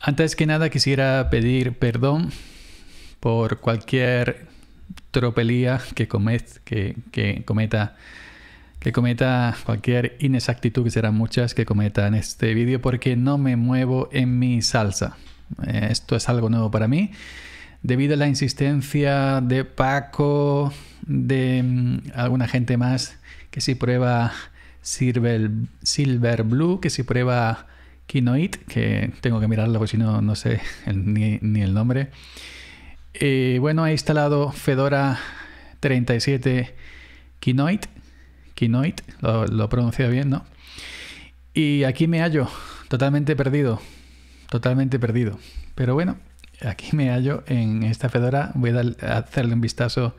Antes que nada quisiera pedir perdón por cualquier tropelía que, que, cometa que cometa cualquier inexactitud, que serán muchas que cometa en este vídeo, porque no me muevo en mi salsa. Eh, esto es algo nuevo para mí. Debido a la insistencia de Paco, de mm, alguna gente más, que si prueba Silver, Silver Blue, que si prueba Kinoit, que tengo que mirarlo porque si no, no sé ni, el nombre. Eh, bueno, he instalado Fedora 37 Kinoit. Kinoit, lo, he pronunciado bien, ¿no? Y aquí me hallo, totalmente perdido. Totalmente perdido. Pero bueno, aquí me hallo en esta Fedora. Voy a, hacerle un vistazo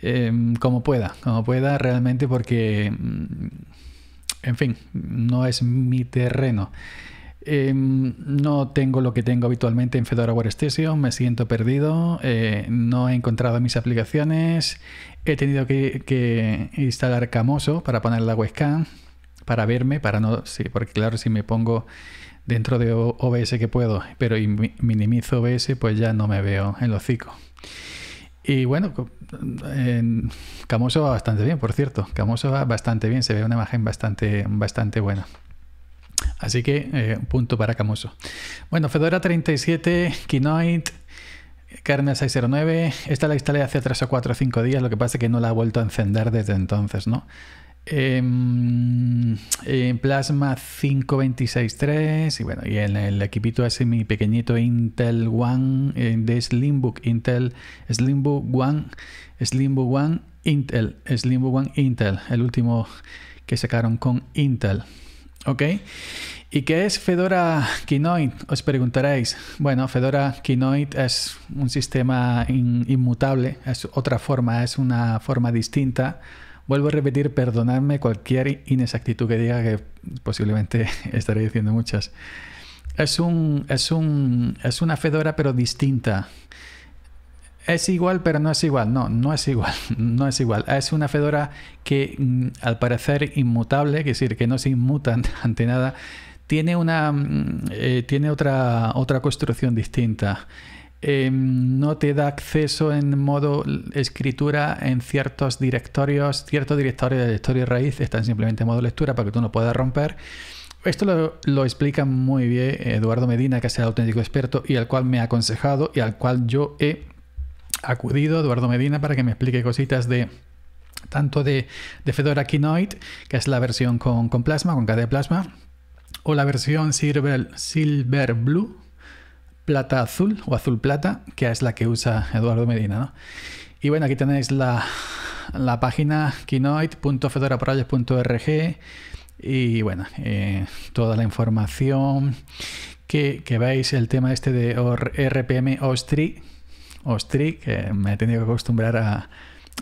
em, como pueda, como pueda realmente porque mm, en fin, no es mi terreno. Em, no tengo lo que tengo habitualmente en Fedora Workstation, me siento perdido, eh, no he encontrado mis aplicaciones, he tenido que, instalar Camoso para poner la webcam, para verme, para no, porque claro, si me pongo dentro de OBS que puedo, pero minimizo OBS, pues ya no me veo en los hocico. Y bueno, en Camuso va bastante bien, por cierto. Camuso va bastante bien, se ve una imagen bastante, bastante buena. Así que eh, punto para Camoso. Bueno, Fedora 37, Kinoid, Kernel 609. Esta la instalé hace 3 o 4 o 5 días, lo que pasa es que no la ha vuelto a encender desde entonces, ¿no? en, em, eh, Plasma 5263 y bueno, y en el equipito ese mi pequeñito Intel One eh, de Slimbook, Intel Slimbook One, Slimbook One Intel, Slimbook One Intel, el último que sacaron con Intel. ¿Ok? ¿Y qué es Fedora Kinoid? Os preguntaréis. Bueno, Fedora Kinoid es un sistema inmutable, es otra forma, es una forma distinta Vuelvo a repetir, perdonadme cualquier inexactitud que diga, que posiblemente estaré diciendo muchas. Es, un, es, una Fedora pero distinta. Es igual, pero no es igual. No, no es igual. No es igual. Es una Fedora que mm, al parecer inmutable, es decir, que no se inmuta ante nada, tiene, una, mm, eh, tiene otra, otra construcción distinta. Em, no te da acceso en modo escritura en ciertos directorios, ciertos directorios de directorio raíz están simplemente en modo lectura para que tú no puedas romper. Esto lo, explica muy bien Eduardo Medina, que es el auténtico experto y al cual me ha aconsejado y al cual yo he acudido, Eduardo Medina, para que me explique cositas de tanto de, de Fedora Kinoid, que es la versión con, Plasma, con KDE Plasma, o la versión Silver, Silver Blue, plata azul o azul plata, que es la que usa Eduardo Medina. Y bueno, aquí tenéis la, la página kinoid.fedoraproject.org y bueno, eh, toda la información que, veis, el tema este de RPM Ostri, Ostri, que me he tenido que acostumbrar a,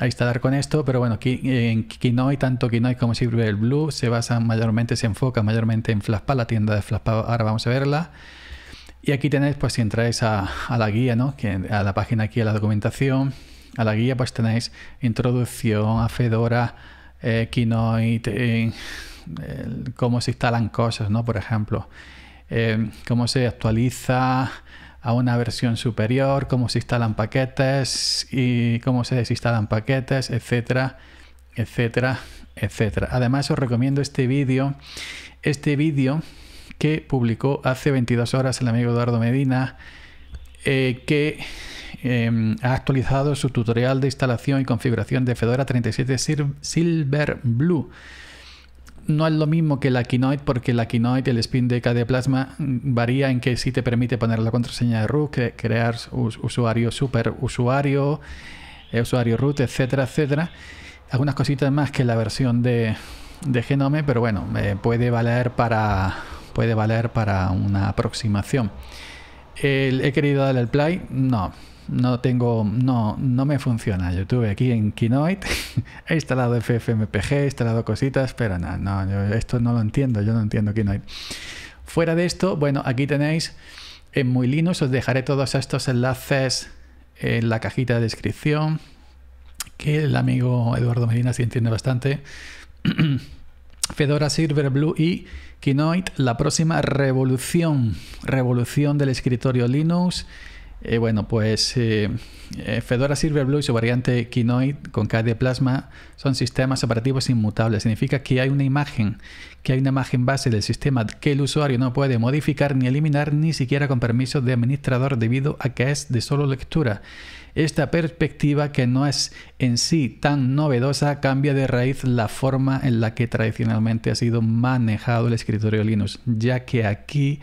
instalar con esto, pero bueno, aquí en Kinoid tanto Kinoid como Silver Blue se basan mayormente, se enfoca mayormente en Flaspa, la tienda de Flaspa, ahora vamos a verla. Y aquí tenéis, pues si entráis a, la guía, ¿no? a la página aquí, a la documentación, a la guía, pues tenéis introducción a Fedora, eh, eh cómo se instalan cosas, ¿no? por ejemplo, eh, cómo se actualiza a una versión superior, cómo se instalan paquetes y cómo se desinstalan paquetes, etcétera, etcétera, etcétera. Además os recomiendo este vídeo, este vídeo que publicó hace 22 horas el amigo Eduardo Medina, eh, que em, ha actualizado su tutorial de instalación y configuración de Fedora 37 Silver Blue. No es lo mismo que la Kinoid, porque la Kinoid, el spin de de Plasma, mm, varía en que sí te permite poner la contraseña de root, crear usuario super usuario, eh, usuario root, etcétera, etcétera. Algunas cositas más que la versión de, de Genome, pero bueno, eh, puede valer para puede valer para una aproximación. he querido darle el play, no, no tengo, no, no me funciona. YouTube aquí en Kinoid, he instalado FFMPG, he instalado cositas, pero no, no, esto no lo entiendo, yo no entiendo Kinoid. Fuera de esto, bueno, aquí tenéis en Muy Linux, os dejaré todos estos enlaces en la cajita de descripción, que el amigo Eduardo Medina sí entiende bastante. Fedora Silver, Blue y Kinoid, la próxima revolución, revolución del escritorio Linux eh, bueno, pues eh, eh, Fedora Silverblue y su variante Kinoid con KDE Plasma son sistemas operativos inmutables. Significa que hay una imagen, que hay una imagen base del sistema que el usuario no puede modificar ni eliminar, ni siquiera con permiso de administrador, debido a que es de solo lectura. Esta perspectiva, que no es en sí tan novedosa, cambia de raíz la forma en la que tradicionalmente ha sido manejado el escritorio Linux, ya que aquí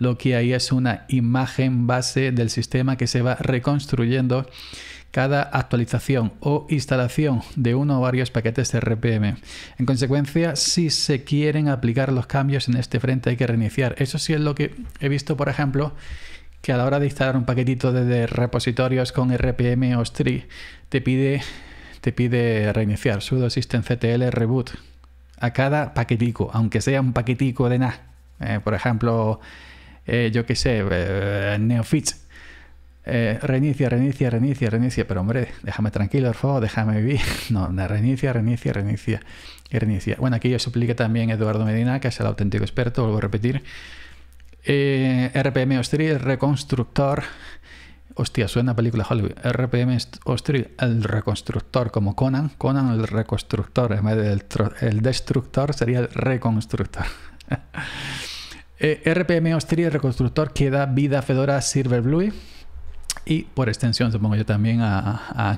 lo que ahí es una imagen base del sistema que se va reconstruyendo cada actualización o instalación de uno o varios paquetes de RPM. En consecuencia, si se quieren aplicar los cambios en este frente hay que reiniciar. Eso sí es lo que he visto, por ejemplo, que a la hora de instalar un paquetito de repositorios con RPM o STRI te pide, te pide reiniciar sudo systemctl reboot a cada paquetico, aunque sea un paquetico de nada. Eh, por ejemplo, eh, yo qué sé, eh, Neofitz, eh, reinicia, reinicia, reinicia, reinicia, pero hombre, déjame tranquilo, por favor, déjame vivir. No, reinicia, reinicia, reinicia, reinicia. Bueno, aquí yo suplique también Eduardo Medina, que es el auténtico experto, vuelvo a repetir. RPM el reconstructor. Hostia, suena a película Hollywood. RPM Ostri, el reconstructor, como Conan. Conan, el reconstructor. En vez del el destructor, sería el reconstructor. Eh, RPM Austria Reconstructor que da vida Fedora, Fedora Silverblue y por extensión supongo yo también a, a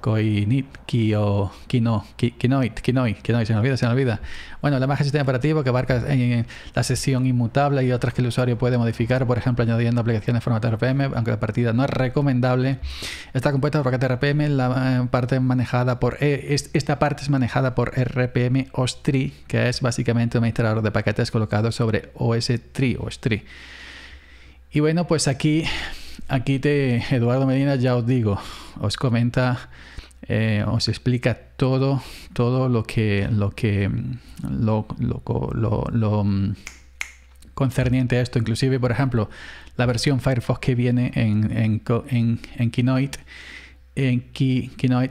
Koinit, Kino, Kinoit, Kinoit, Kinoit, se me olvida, se me olvida. Bueno, la imagen sistema operativo que abarca eh, eh, la sesión inmutable y otras que el usuario puede modificar, por ejemplo, añadiendo aplicaciones de formato RPM, aunque la partida no es recomendable. Está compuesta por RPM, la eh, parte manejada por esta parte es manejada por RPM que es básicamente un administrador de paquetes colocado sobre OS3 os Y bueno, pues aquí aquí te, Eduardo Medina, ya os digo, os comenta, eh, os explica todo, todo lo que, lo que, lo, mm, concerniente a esto. Inclusive, por ejemplo, la versión Firefox que viene en, en, en, en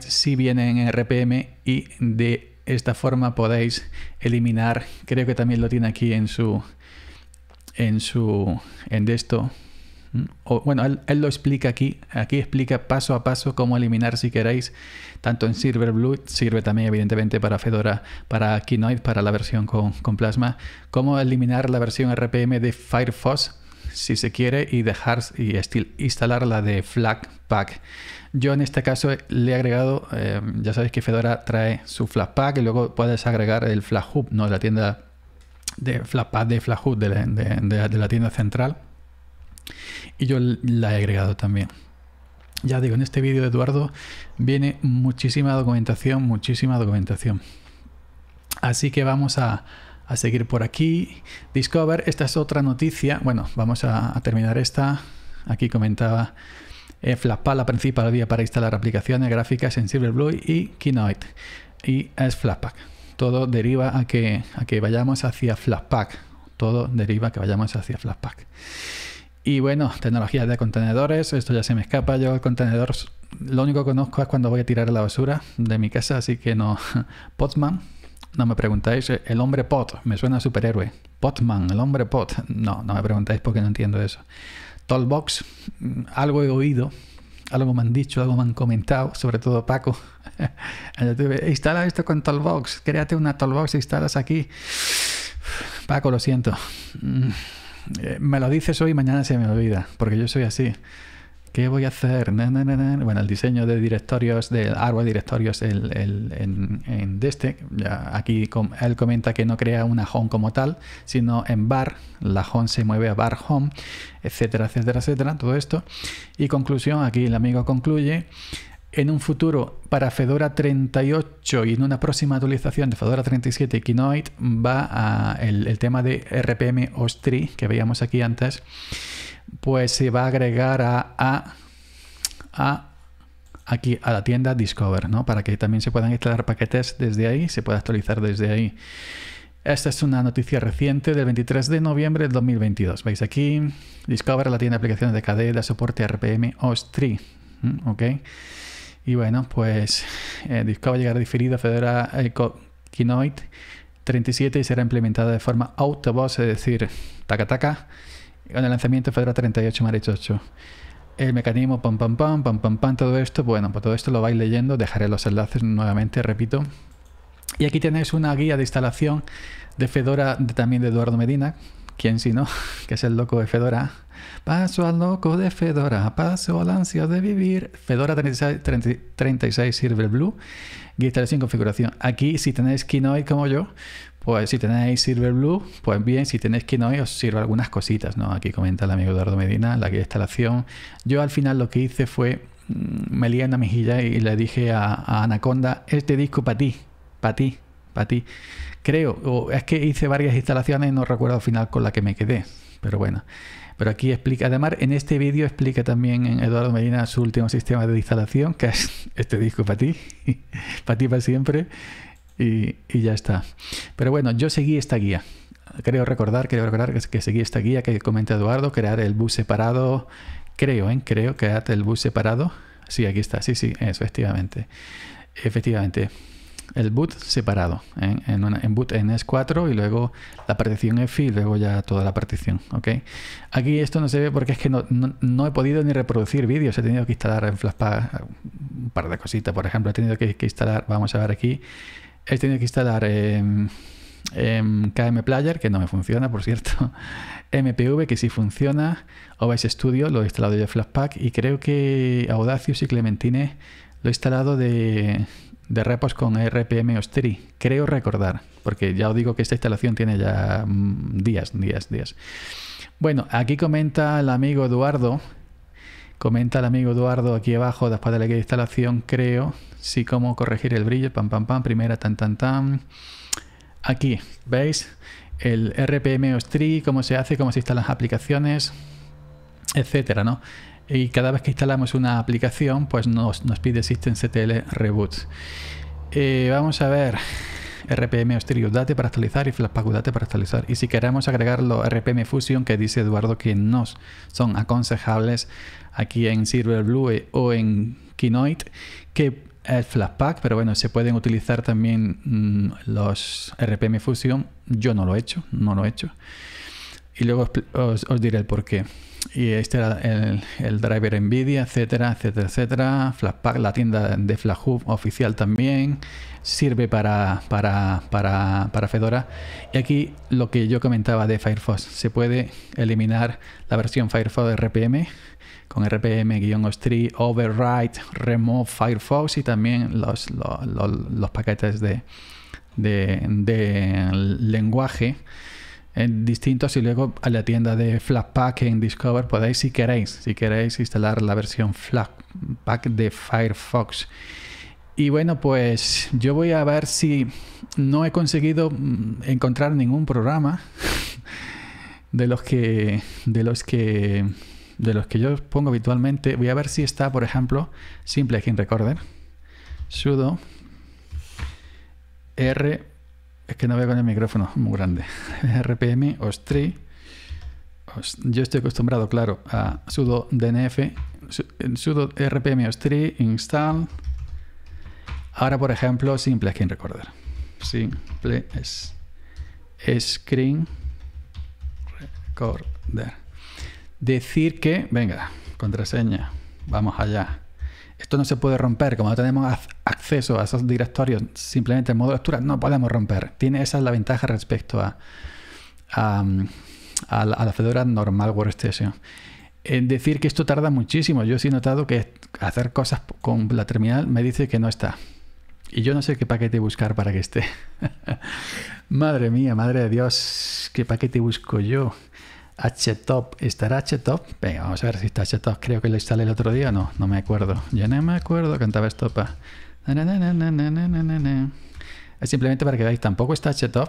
sí viene en RPM y de esta forma podéis eliminar, creo que también lo tiene aquí en su, en su, en esto, bueno, él, lo explica aquí. Aquí explica paso a paso cómo eliminar si queréis, tanto en Silverblue, sirve también evidentemente para Fedora, para Kinoid, para la versión con, Plasma, cómo eliminar la versión RPM de Firefox si se quiere y dejar y instalar la de Flatpak. Yo en este caso le he agregado, eh, ya sabéis que Fedora trae su Flatpak y luego puedes agregar el Flaghub, ¿no? la tienda de Flatpak de Flaghub de la tienda central y yo la he agregado también. Ya digo, en este vídeo Eduardo viene muchísima documentación, muchísima documentación. Así que vamos a, seguir por aquí. Discover, esta es otra noticia. Bueno, vamos a, terminar esta. Aquí comentaba eh, la principal vía para instalar aplicaciones gráficas en Silverblue y Keynote. Y es Flatpak. Todo deriva a que, que vayamos hacia Flatpak. Todo deriva que vayamos hacia Flatpak. Y bueno, tecnologías de contenedores, esto ya se me escapa, yo el contenedor lo único que conozco es cuando voy a tirar la basura de mi casa, así que no. Potman, no me preguntáis, el hombre pot, me suena superhéroe. Potman, el hombre pot, no, no me preguntáis porque no entiendo eso. TOLBOX, mm, algo he oído, algo me han dicho, algo me han comentado, sobre todo Paco. instala esto con TOLBOX, créate una e instalas aquí. Paco, lo siento. Mm. Eh, me lo dices hoy mañana se me olvida, porque yo soy así. ¿Qué voy a hacer? bueno, el diseño de directorios, del árbol de directorios el, en, en de este, aquí él comenta que no crea una home como tal, sino en bar, la home se mueve a bar home, etcétera, etcétera, etcétera, todo esto. Y conclusión, aquí el amigo concluye en un futuro para Fedora 38 y en una próxima actualización de Fedora 37 y va a el, tema de RPM 3 que veíamos aquí antes, pues se va a agregar a, aquí a la tienda Discover, ¿no? Para que también se puedan instalar paquetes desde ahí, se pueda actualizar desde ahí. Esta es una noticia reciente del 23 de noviembre del 2022. Veis aquí, Discover, la tienda de aplicaciones de KDE soporte a RPM OS3. Y bueno, pues eh, el disco va a llegar diferido a Fedora eh, Kinoid 37 y será implementada de forma autobus, es decir, taca taca, con el lanzamiento de Fedora 38 8. El mecanismo pam pam pam pam pam pam, todo esto, bueno, pues todo esto lo vais leyendo, dejaré los enlaces nuevamente, repito. Y aquí tenéis una guía de instalación de Fedora también de Eduardo Medina, ¿quién no? que es el loco de Fedora. Paso al loco de Fedora, paso al ansioso de vivir. Fedora 36, 30, Blue. Silver Blue, Guitar sin configuración. Aquí, si tenéis Kinoid como yo, pues si tenéis Silver Blue, pues bien, si tenéis Kinoid os sirve algunas cositas, ¿no? Aquí comenta el amigo Eduardo Medina, la instalación. Yo al final lo que hice fue, mm, me lié en la mejilla y le dije a Anaconda, este disco para ti, para ti para ti. Creo, o es que hice varias instalaciones y no recuerdo al final con la que me quedé, pero bueno. Pero aquí explica, además en este vídeo explica también Eduardo Medina su último sistema de instalación, que es este disco para ti, para ti para siempre, y, ya está. Pero bueno, yo seguí esta guía. Creo recordar, creo recordar que, seguí esta guía que comenta Eduardo, crear el bus separado, creo, en ¿eh? creo, crear el bus separado. Sí, aquí está, sí, sí, eso, efectivamente. Efectivamente el boot separado. ¿eh? En, boot en S4 y luego la partición EFI y luego ya toda la partición. ¿ok? Aquí esto no se ve porque es que no, he podido ni reproducir vídeos. He tenido que instalar en Flashpack un par de cositas. Por ejemplo, he tenido que, instalar, vamos a ver aquí, he tenido que instalar... KM Player, que no me funciona, por cierto, MPV, que sí funciona, OBS Studio, lo he instalado ya de Flashpack, y creo que Audacious y Clementine lo he instalado de, de repos con RPM Ostri, creo recordar, porque ya os digo que esta instalación tiene ya mm, días, días, días. Bueno, aquí comenta el amigo Eduardo, comenta el amigo Eduardo aquí abajo, después de la instalación, creo, sí, cómo corregir el brillo, pam, pam, pam, primera, tan, tan, tan. Aquí, ¿veis? El RPM Ostri, cómo se hace, cómo se instalan las aplicaciones, etcétera, ¿no? y cada vez que instalamos una aplicación, pues nos, pide systemctl reboot. Eh, vamos a ver rpm date para actualizar y udate para actualizar. Y si queremos agregar los rpm fusion que dice Eduardo que no son aconsejables aquí en Silverblue o en Kinoid, que es Flashpack, pero bueno, se pueden utilizar también mm, los RPM Fusion. Yo no lo he hecho, no lo he hecho. Y luego os, os diré el porqué y este era el, driver NVIDIA, etcétera, etcétera, etcétera. Flashpack, la tienda de FlashHub oficial también, sirve para, para, Fedora. Y aquí lo que yo comentaba de Firefox, se puede eliminar la versión Firefox RPM con rpm 3 Overwrite, Remove Firefox y también los, los, paquetes de lenguaje en distintos y luego a la tienda de Flatpak en Discover podéis, si queréis, si queréis instalar la versión Flatpak de Firefox. Y bueno, pues yo voy a ver si no he conseguido mm, encontrar ningún programa de los que de los que de los que yo pongo habitualmente. Voy a ver si está, por ejemplo, Simple Recorder, sudo r es que no veo con el micrófono, muy grande. RPM, OS3. yo estoy acostumbrado, claro, a sudo DNF, sudo RPM OS3, install. Ahora, por ejemplo, simple screen recorder. Simple es screen recorder. Decir que, venga, contraseña, vamos allá. Esto no se puede romper. Como no tenemos acceso a esos directorios simplemente en modo lectura, no podemos romper. Tiene esa es la ventaja respecto a, a, mm, la, a normal Workstation. En decir que esto tarda muchísimo. Yo sí he notado que hacer cosas con la terminal me dice que no está. Y yo no sé qué paquete buscar para que esté. madre mía, madre de Dios, qué paquete busco yo. HTOP. ¿Estará HTOP? Venga, vamos a ver si está HTOP. Creo que lo instalé el otro día. No, no me acuerdo. Yo no me acuerdo. Cantaba estopa. es simplemente para que veáis. Tampoco está HTOP.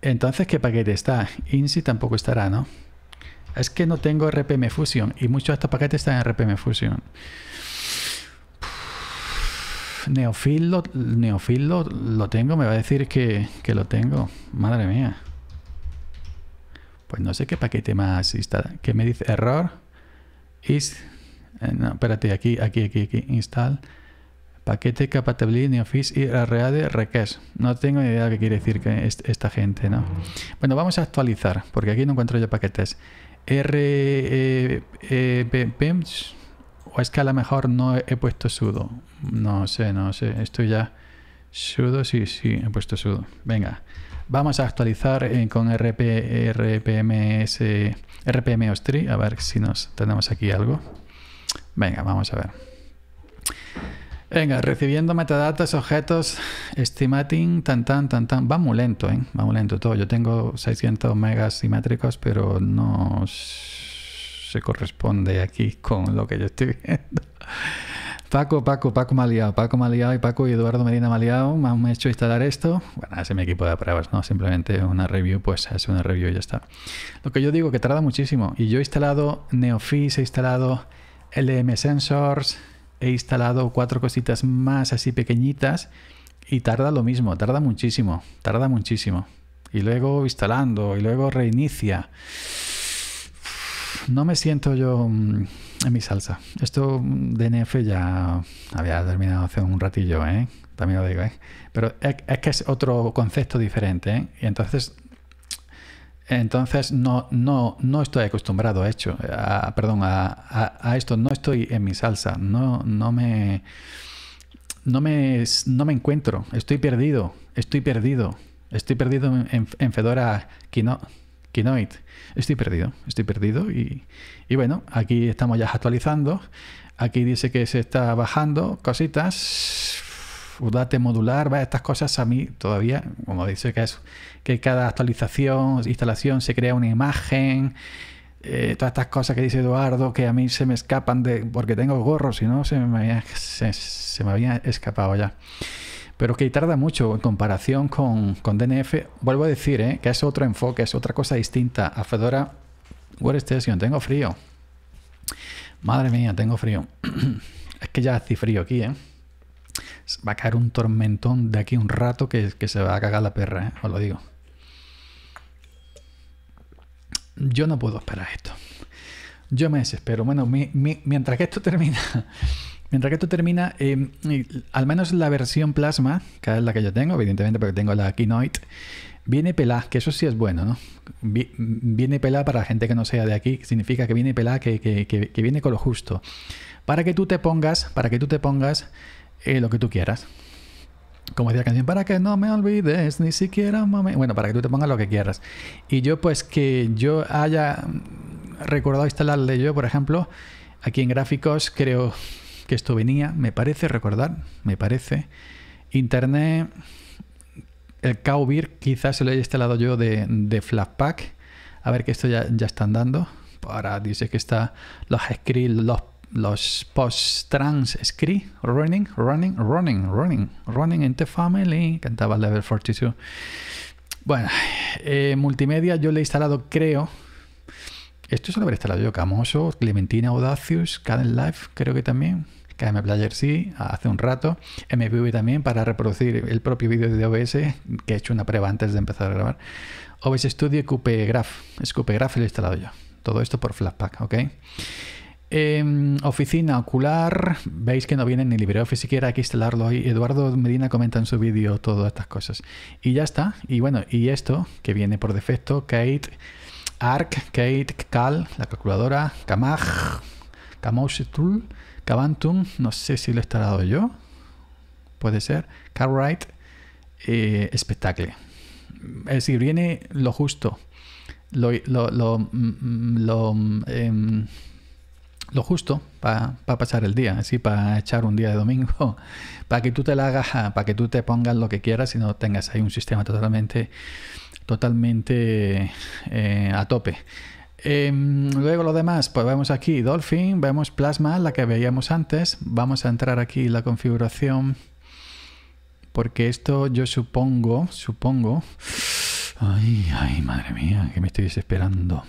Entonces, ¿qué paquete está? INSI tampoco estará, ¿no? Es que no tengo RPM Fusion. Y muchos de estos paquetes están en RPM Fusion. Neofil lo, tengo. Me va a decir que lo tengo. Madre mía. Pues no sé qué paquete más instalar. Que me dice error. Is, eh, no, espérate, aquí, aquí, aquí, aquí. Install. Paquete compatible office y de request. No tengo ni idea de qué quiere decir que esta gente, ¿no? Bueno, vamos a actualizar, porque aquí no encuentro yo paquetes. RPMs. E, e, o es que a lo mejor no he, he puesto sudo. No sé, no sé. Esto ya. Sudo, sí, sí, he puesto sudo. Venga. Vamos a actualizar eh, con RP, RPMS, RPM A ver si nos tenemos aquí algo. Venga, vamos a ver. Venga, recibiendo metadatos, objetos, estimating, tan tan tan tan. Va muy lento, ¿eh? Va muy lento todo. Yo tengo 600 megas simétricos, pero no se corresponde aquí con lo que yo estoy viendo. Paco, Paco, Paco me Paco me y Paco y Eduardo Medina me ha me han hecho instalar esto. Bueno, ese es mi equipo de pruebas, ¿no? Simplemente una review, pues es una review y ya está. Lo que yo digo que tarda muchísimo. Y yo he instalado Neofis, he instalado LM Sensors, he instalado cuatro cositas más así pequeñitas y tarda lo mismo, tarda muchísimo, tarda muchísimo. Y luego instalando y luego reinicia no me siento yo mm, en mi salsa. Esto mm, de NF ya había terminado hace un ratillo, ¿eh? También lo digo, ¿eh? Pero es, que es otro concepto diferente, ¿eh? Y entonces entonces no, no, no estoy acostumbrado a, hecho, a, perdón, a, esto, no estoy en mi salsa, no, no, me, no, me, no me encuentro, estoy perdido, estoy perdido, estoy perdido en, en Fedora Kino, Kinoid. Estoy perdido, estoy perdido. Y, bueno, aquí estamos ya actualizando. Aquí dice que se está bajando cositas. date modular, ¿va? estas cosas a mí todavía, como dice que es que cada actualización, instalación se crea una imagen. Eh, todas estas cosas que dice Eduardo que a mí se me escapan de porque tengo gorro, si no se me, se, se me había escapado ya pero que tarda mucho en comparación con, DNF. Vuelvo a decir ¿eh? que es otro enfoque, es otra cosa distinta. A Fedora Workstation, tengo frío. Madre mía, tengo frío. es que ya hace frío aquí, ¿eh? Va a caer un tormentón de aquí un rato que, se va a cagar la perra, ¿eh? os lo digo. Yo no puedo esperar esto. Yo me desespero. Bueno, mientras que esto termina, Mientras que tú termina, em, al menos la versión plasma, que es la que yo tengo, evidentemente porque tengo la Keynote, viene pelada, que eso sí es bueno, ¿no? Viene pelada para la gente que no sea de aquí, significa que viene pelada, que, viene con lo justo. Para que tú te pongas, para que tú te pongas eh, lo que tú quieras. Como decía la canción, para que no me olvides, ni siquiera Bueno, para que tú te pongas lo que quieras. Y yo, pues que yo haya recordado instalarle yo, por ejemplo, aquí en gráficos, creo que esto venía, me parece recordar, me parece, Internet, el Cowbeer, quizás se lo haya instalado yo de, de Flatpak, a ver que esto ya, ya están dando, para, dice que está los script los post-trans script, running, running, running, running, running in the family, cantaba Level 42. Bueno, eh, multimedia yo le he instalado, creo, esto se lo habría instalado yo, Camoso, Clementina Audacious, Caden Life, creo que también, KM Player sí, hace un rato, MPV también para reproducir el propio vídeo de OBS, que he hecho una prueba antes de empezar a grabar, OBS Studio y Graph, QP Graph el he instalado yo, todo esto por Flatpak, ¿ok? Em, oficina ocular, veis que no viene ni LibreOffice siquiera, hay que instalarlo ahí. Eduardo Medina comenta en su vídeo todas estas cosas. Y ya está. Y bueno, y esto que viene por defecto, Kate, ARC, Kate, Cal, la calculadora, Kamaj, Camouse Tool, Cabantum, no sé si lo he instalado yo. Puede ser. Cartwright, eh, espectacle. Es decir, viene lo justo. Lo, lo, mm, mm, em, justo para pasar el día, así para echar un día de domingo, para que tú te la hagas, ah, para que tú te pongas lo que quieras y no tengas ahí un sistema totalmente, totalmente eh, a tope. Em, luego lo demás, pues vemos aquí Dolphin, vemos Plasma, la que veíamos antes. Vamos a entrar aquí en la configuración porque esto yo supongo, supongo... Ay, ay, madre mía, que me estoy desesperando.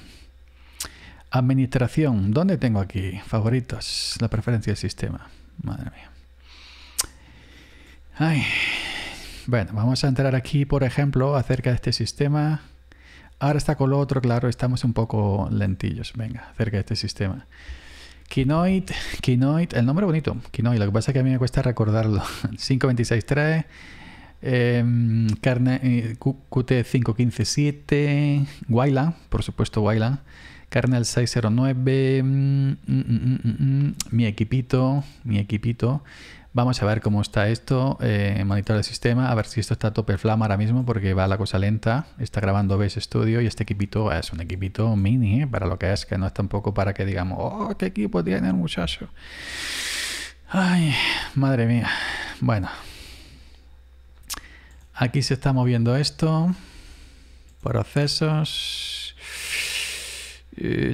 Administración, ¿dónde tengo aquí? Favoritos, la preferencia del sistema. Madre mía. Bueno, vamos a entrar aquí, por ejemplo, acerca de este sistema. Ahora está con lo otro, claro, estamos un poco lentillos, venga, acerca de este sistema. Kinoid, Kinoid, el nombre bonito, Kinoid, lo que pasa es que a mí me cuesta recordarlo. 5263, em, carne, eh, QT5157, Guayla, por supuesto Guayla, Kernel 609, mm, mm, mm, mi equipito, mi equipito, Vamos a ver cómo está esto. Eh, monitor el sistema, a ver si esto está a tope flama ahora mismo porque va la cosa lenta. Está grabando Base Studio y este equipito ah, es un equipito mini eh, para lo que es, que no es tampoco para que digamos, oh, qué equipo tiene el muchacho. Ay, madre mía. Bueno. Aquí se está moviendo esto. Procesos.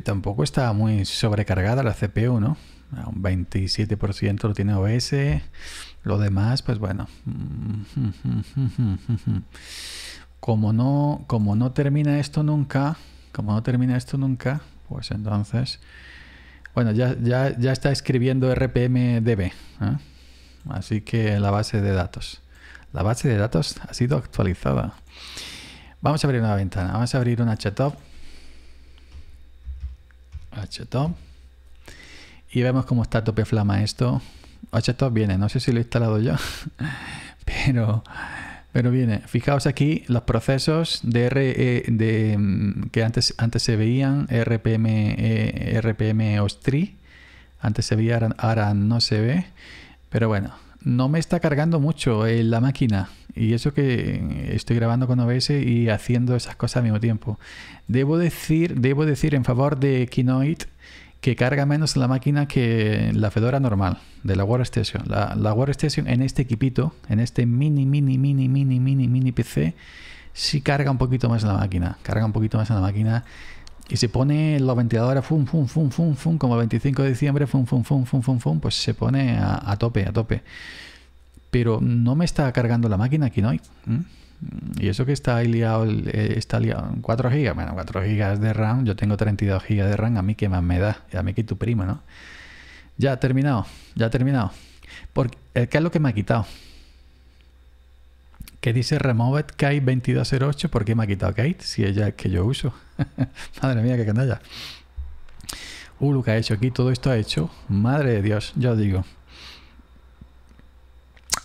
tampoco está muy sobrecargada la CPU, ¿no? un 27% lo tiene OS, lo demás, pues bueno. Como no, como no termina esto nunca, como no termina esto nunca, pues entonces, bueno, ya, ya, ya está escribiendo RPMDB ¿eh? así que la base de datos. La base de datos ha sido actualizada. Vamos a abrir una ventana, vamos a abrir un HTOP. HTOP y vemos cómo está topeflama tope flama esto. HTOP viene, no sé si lo he instalado yo, pero, pero viene. Fijaos aquí los procesos de, e, mm, que antes, antes se veían, RPM, e, RPM Ostri, antes se veía, ahora, no se ve, pero bueno, no me está cargando mucho eh, la máquina. Y eso que estoy grabando con OBS y haciendo esas cosas al mismo tiempo. Debo decir, debo decir en favor de Kinoid que carga menos la máquina que la Fedora normal de la Station. La, la Station en este equipito, en este mini, mini, mini, mini, mini, mini PC, sí carga un poquito más la máquina. Carga un poquito más la máquina y se pone la ventiladora, fum, fum, fum, fum, fum, como 25 de diciembre, fum, fum, fum, fum, fum, fum, pues se pone a, tope, a tope. Pero no me está cargando la máquina aquí, ¿no? ¿Mm? Mm, y eso que está ahí liado, eh, está liado, 4 gigas, bueno, 4 gigas de RAM, yo tengo 32 gigas de RAM, a mí que más me da, a mí que tu prima, ¿no? Ya terminado, ya ha terminado. Porque, ¿Qué es lo que me ha quitado? que dice remove Kate 2208. ¿Por qué me ha quitado Kate? Si ella es que yo uso. Madre mía, qué canalla. Uh, lo que ha hecho aquí, todo esto ha hecho. Madre de Dios, yo digo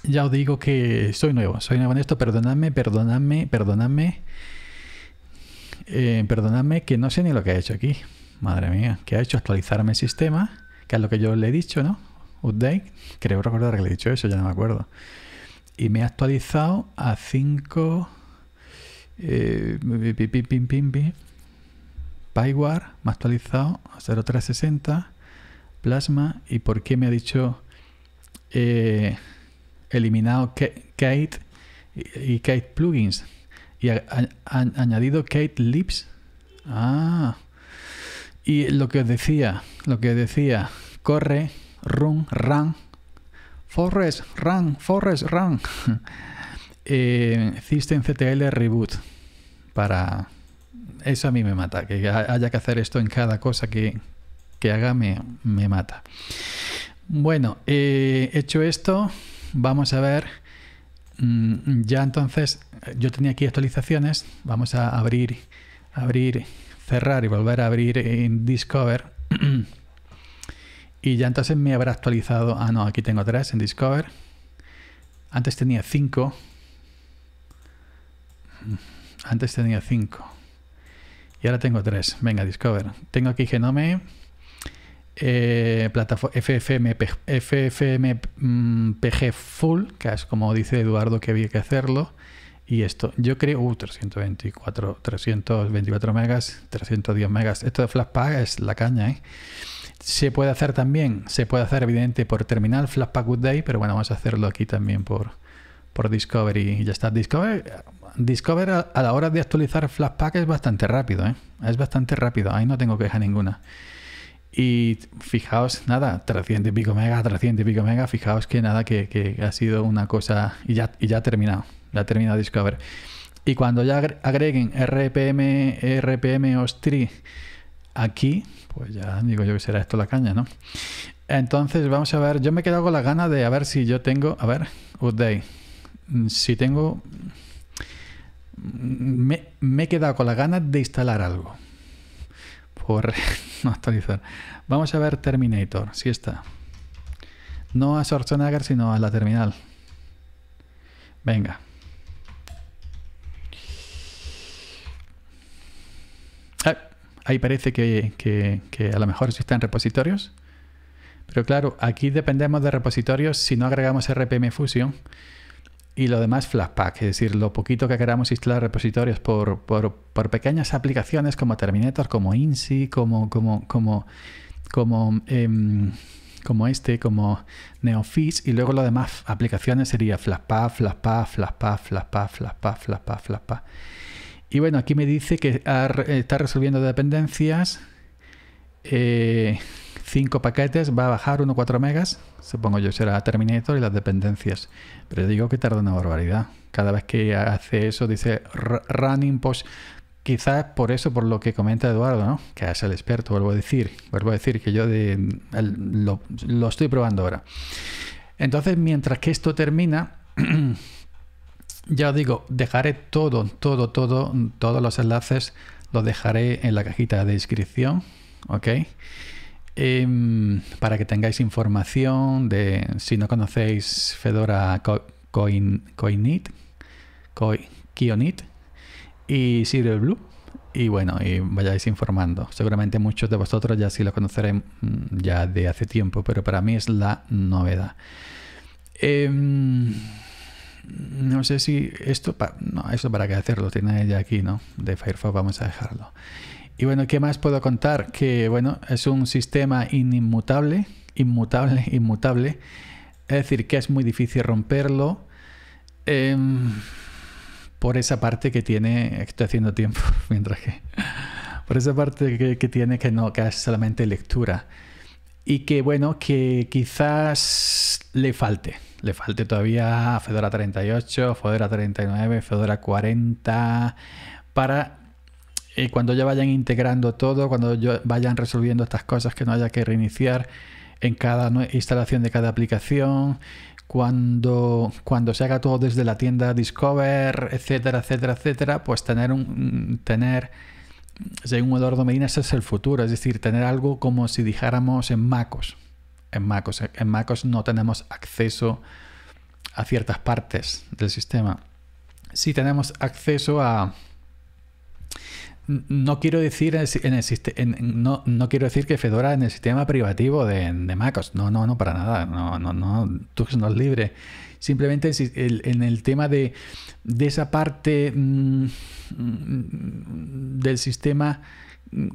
ya os digo que soy nuevo, soy nuevo en esto, perdonadme, perdonadme, perdonadme. Eh, perdonadme que no sé ni lo que ha hecho aquí. Madre mía, que ha hecho actualizarme el sistema, que es lo que yo le he dicho, ¿no? Update, creo recordar que le he dicho eso, ya no me acuerdo. Y me ha actualizado a 5... Eh, pim, pim, pim, Pywar me ha actualizado a 0360, Plasma, y por qué me ha dicho... Eh, eliminado Kate y Kate Plugins y añadido Kate Lips. Ah. Y lo que decía, lo que decía, corre, run, run, forest, run, forest, run. eh, CTL Reboot. Para... Eso a mí me mata, que haya que hacer esto en cada cosa que, que haga me, me mata. Bueno, he eh, hecho esto, vamos a ver, mm, ya entonces yo tenía aquí actualizaciones, vamos a abrir, abrir, cerrar y volver a abrir en Discover. y ya entonces me habrá actualizado, ah no, aquí tengo tres en Discover. Antes tenía cinco. Antes tenía cinco. Y ahora tengo tres. Venga, Discover. Tengo aquí Genome. Eh, plataforma FFmpg mm, Full, que es como dice Eduardo que había que hacerlo. Y esto, yo creo, uh, 324, 324 megas, 310 megas. Esto de Flashpack es la caña, ¿eh? Se puede hacer también, se puede hacer evidente por terminal Flashpack Good Day, pero bueno, vamos a hacerlo aquí también por, por Discovery y ya está. Discover, a, la hora de actualizar Flashpack es bastante rápido, ¿eh? Es bastante rápido, ahí no tengo queja ninguna. Y fijaos, nada, 300 y pico mega, 300 y pico mega, fijaos que nada, que, ha sido una cosa y ya, y ya ha terminado, ya ha terminado Discover. Y cuando ya agreguen RPM, RPM Ostri aquí, pues ya digo yo que será esto la caña, ¿no? Entonces vamos a ver, yo me he quedado con la gana de a ver si yo tengo, a ver, Update, mm, si tengo, mm, me, me he quedado con la gana de instalar algo por no actualizar. Vamos a ver Terminator, si está. No a Schwarzenegger, sino a la terminal. Venga. Ah, ahí parece que, que a lo mejor sí está en repositorios. Pero claro, aquí dependemos de repositorios si no agregamos RPM Fusion y lo demás Flashpack, es decir, lo poquito que queramos instalar repositorios por, pequeñas aplicaciones como Terminator, como INSI, como, como, como, como, em, como este, como NeoFish, y luego lo demás aplicaciones sería Flashpack, Flashpack, Flashpack, Flashpack, Flashpack, Flashpack, Flatpak. Y bueno, aquí me dice que está resolviendo dependencias. Eh, 5 paquetes, va a bajar 1 4 megas, supongo yo será Terminator y las dependencias, pero digo que tarda una barbaridad. Cada vez que hace eso dice running post, quizás por eso, por lo que comenta Eduardo, ¿no? que es el experto, vuelvo a decir, vuelvo a decir que yo de, lo, estoy probando ahora. Entonces, mientras que esto termina... ya os digo, dejaré todo, todo, todo, todos los enlaces los dejaré en la cajita de descripción, ¿ok? Em, para que tengáis información de si no conocéis Fedora Coin, Coinit, Kionit y Blue, Y bueno, y vayáis informando. Seguramente muchos de vosotros ya sí lo conoceréis mm, ya de hace tiempo, pero para mí es la novedad. Em, no sé si esto, no, esto para qué hacerlo, tiene ella aquí, ¿no? De Firefox vamos a dejarlo. Y bueno, ¿qué más puedo contar? Que bueno, es un sistema inmutable, inmutable, inmutable. Es decir, que es muy difícil romperlo em, por esa parte que tiene, estoy haciendo tiempo mientras que, por esa parte que, tiene que no, que es solamente lectura. Y que bueno, que quizás le falte, le falte todavía a Fedora 38, Fedora 39, Fedora 40 para y cuando ya vayan integrando todo, cuando vayan resolviendo estas cosas que no haya que reiniciar en cada instalación de cada aplicación, cuando, cuando se haga todo desde la tienda Discover, etcétera, etcétera, etcétera, pues tener un tener según Eduardo Medina, ese es el futuro, es decir, tener algo como si dijéramos en MacOS. En MacOS, eh, en MacOS no tenemos acceso a ciertas partes del sistema. Sí tenemos acceso a, no quiero decir en no, quiero decir que Fedora en el sistema privativo de, de MacOS. No, no, no, para nada. No, no, no. no es libre. Simplemente en el tema de, esa parte mm, del sistema.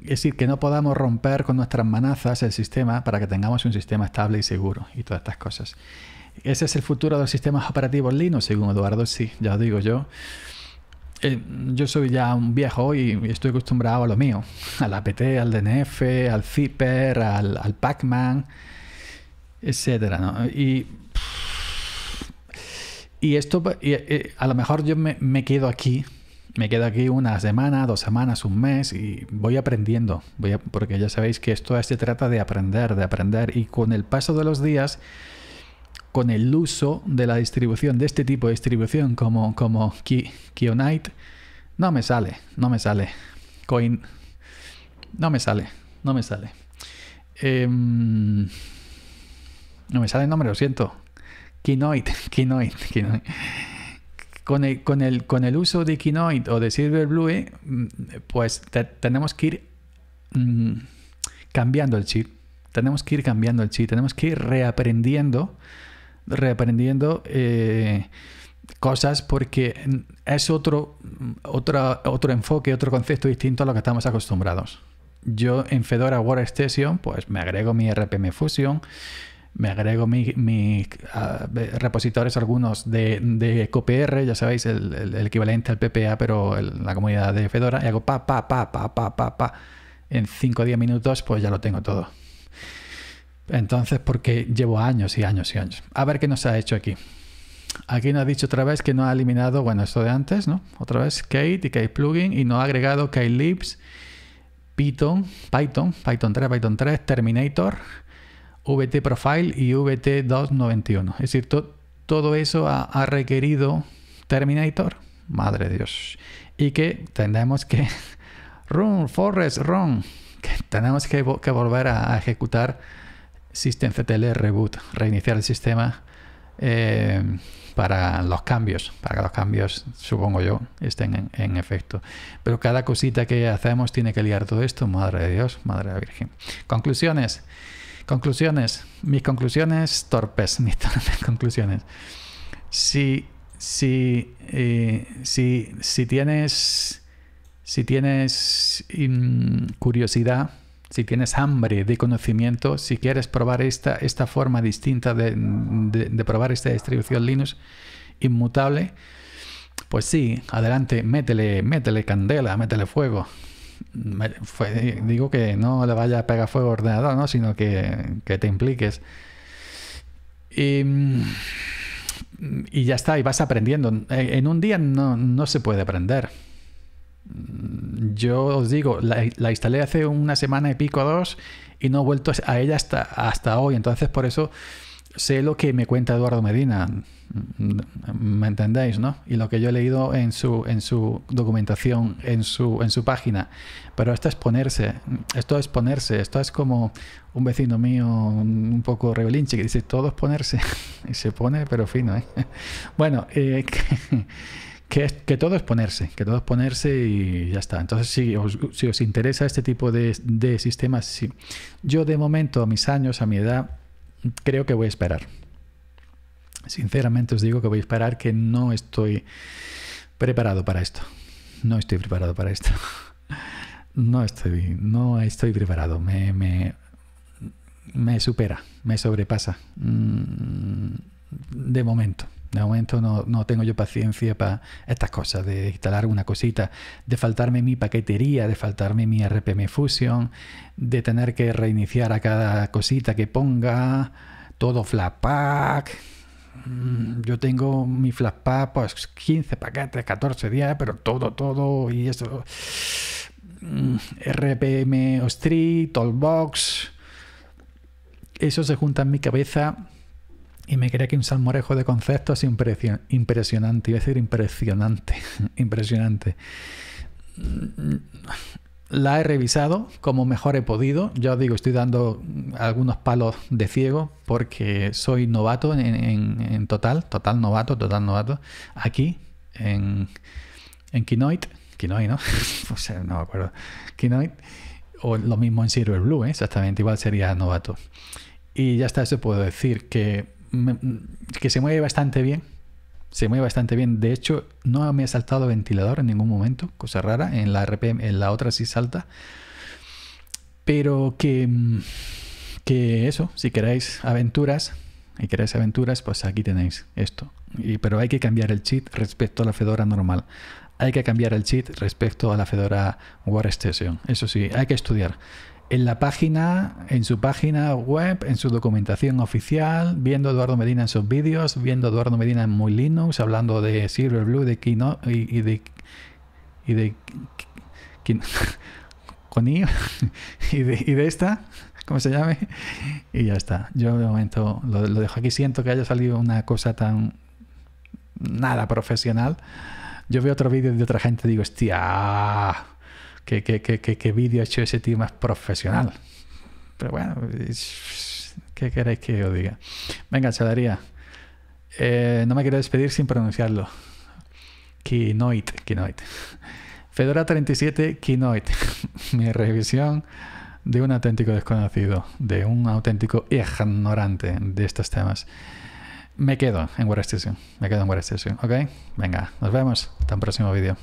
Es decir, que no podamos romper con nuestras manazas el sistema para que tengamos un sistema estable y seguro y todas estas cosas. ¿Ese es el futuro de los sistemas operativos Linux? Según Eduardo, sí, ya lo digo yo. Eh, yo soy ya un viejo y estoy acostumbrado a lo mío, al APT, al DNF, al Zipper, al, al Pac-Man, etc. ¿no? Y, y esto, eh, a lo mejor yo me, quedo aquí me quedo aquí una semana, dos semanas, un mes y voy aprendiendo, porque ya sabéis que esto se trata de aprender, de aprender y con el paso de los días con el uso de la distribución, de este tipo de distribución como, como Kionite, no me sale, no me sale. Coin, no me sale, no me sale. Em, no me sale el nombre, lo siento. Kinoid, Kinoid, Kinoid. Con el, con, el, con el, uso de Kinoid o de Silverblue, mm, pues tenemos que ir mm, cambiando el chip. Tenemos que ir cambiando el chip, tenemos que ir reaprendiendo reaprendiendo eh, cosas porque es otro, otro enfoque, otro concepto distinto a lo que estamos acostumbrados. Yo en Fedora Workstation, pues me agrego mi RPM Fusion, me agrego mis mi, ah, repositorios, algunos de, de CoPR, ya sabéis, el, equivalente al PPA, pero la comunidad de Fedora, y hago pa, pa, pa, pa, pa, pa, pa. En 5 o 10 minutos, pues ya lo tengo todo. Entonces, porque llevo años y años y años. A ver qué nos ha hecho aquí. Aquí nos ha dicho otra vez que no ha eliminado, bueno, esto de antes, ¿no? Otra vez Kate y Kate Plugin y no ha agregado Kate Libs, Python, Python, Python 3, Python 3, Terminator, VT Profile y VT 291. Es decir, todo eso ha, requerido Terminator, madre de Dios. Y que tenemos que. Run, Forest, run. Que tenemos que, volver a ejecutar systemctl reboot, reiniciar el sistema eh, para los cambios, para que los cambios, supongo yo, estén en, efecto. Pero cada cosita que hacemos tiene que liar todo esto, madre de Dios, madre de la Virgen. Conclusiones, conclusiones, mis conclusiones torpes, mis conclusiones. Si, si, eh, si, si tienes, si tienes mm, curiosidad, si tienes hambre de conocimiento, si quieres probar esta, esta forma distinta de, probar esta distribución Linux inmutable, pues sí, adelante, métele, métele candela, métele fuego. digo que no le vaya a pegar fuego al ordenador, sino que, te impliques. Y, ya está, y vas aprendiendo. En un día no, no se puede aprender yo os digo, la, instalé hace una semana y pico a dos y no he vuelto a ella hasta, hasta hoy. Entonces, por eso sé lo que me cuenta Eduardo Medina. ¿Me entendéis, no? Y lo que yo he leído en su, en su documentación, en su, en su página. Pero esto es ponerse, esto es ponerse, esto es como un vecino mío un poco rebelinche que dice, todo es ponerse. y se pone, pero fino, ¿eh? Bueno, eh, Que, que, todo es ponerse, que todo es ponerse y ya está. Entonces, si os, si os interesa este tipo de, de sistemas, si Yo de momento, a mis años, a mi edad, creo que voy a esperar. Sinceramente os digo que voy a esperar que no estoy preparado para esto. No estoy preparado para esto. No estoy, no estoy preparado. Me, me, me supera, me sobrepasa. Mm, de momento. De momento no, tengo yo paciencia para estas cosas, de instalar una cosita, de faltarme mi paquetería, de faltarme mi RPM Fusion, de tener que reiniciar a cada cosita que ponga, todo Flatpak. Mm, yo tengo mi Flatpak, pues 15 paquetes, 14 días, pero todo, todo, y eso. RPM mm, Street, Tollbox. Eso se junta en mi cabeza y me creía que un salmorejo de conceptos impresionante, iba a decir impresionante, impresionante. Mm, la he revisado como mejor he podido. Yo os digo, estoy dando algunos palos de ciego porque soy novato en, total, total novato, total novato. Aquí, en, en Kinoit, Kinoit, ¿no? no me acuerdo. Kinoit, o lo mismo en Silver Blue, ¿eh? exactamente igual sería novato. Y ya está, eso puedo decir que que se mueve bastante bien. Se mueve bastante bien. De hecho, no me ha saltado ventilador en ningún momento, cosa rara. En la RPM, en la otra sí salta. Pero que, que eso, si queréis aventuras, y queréis aventuras, pues aquí tenéis esto. Y, pero hay que cambiar el cheat respecto a la Fedora normal. Hay que cambiar el cheat respecto a la Fedora warstation Station. Eso sí, hay que estudiar en la página, en su página web, en su documentación oficial, viendo Eduardo Medina en sus vídeos, viendo Eduardo Medina en Muy Linux, hablando de Silverblue, de Kino y, de y de Kino, y, de, y de esta, ¿cómo se llame? Y ya está. Yo de momento lo, dejo aquí. Siento que haya salido una cosa tan nada profesional. Yo veo otro vídeo de otra gente y digo, hostia que, vídeo ha hecho ese tío más profesional. Pero bueno, ¿qué queréis que os diga? Venga, se eh, no me quiero despedir sin pronunciarlo. Kinoit, Kinoit. Fedora 37 Kinoit. Mi revisión de un auténtico desconocido, de un auténtico ignorante de estos temas. Me quedo en War Me quedo en War ¿ok? Venga, nos vemos. Hasta un próximo vídeo.